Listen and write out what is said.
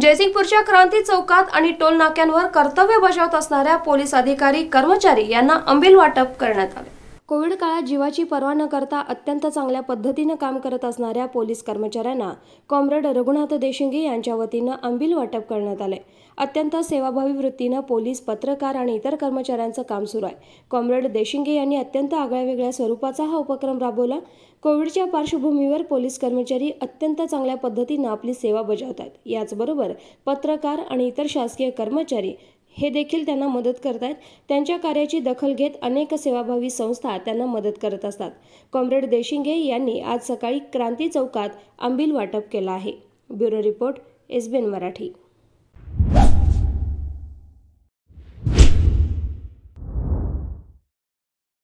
जयसिंगपूरच्या क्रांती चौकात आणि टोल नाक्यांवर कर्तव्य बजावत असणाऱ्या पोलीस अधिकारी कर्मचारी यांना अंबिल वाटप करण्यात आले कोविड काळात जीवाची पर्वा न करता अत्यंत चांगल्या पद्धतीनं काम करत असणाऱ्या पोलीस कर्मचाऱ्यांना कॉम्रेड रघुनाथ देशिंगे यांच्या वतीनं अंबिल वाटप करण्यात आले अत्यंत सेवाभावी वृत्तीनं पोलीस पत्रकार आणि इतर कर्मचाऱ्यांचं काम सुरू आहे कॉम्रेड देशिंगे यांनी अत्यंत आगळ्यावेगळ्या स्वरूपाचा हा उपक्रम राबवला कोविडच्या पार्श्वभूमीवर पोलीस कर्मचारी अत्यंत चांगल्या पद्धतीनं आपली सेवा बजावतात याचबरोबर पत्रकार आणि इतर शासकीय कर्मचारी हे देखील त्यांना मदत करत आहेत त्यांच्या कार्याची दखल घेत अनेक सेवाभावी संस्था त्यांना मदत करत असतात कॉम्रेड देशिंगे यांनी आज सकाळी क्रांती चौकात आंबील वाटप केलं आहे ब्युरो रिपोर्ट एसबीएन मराठी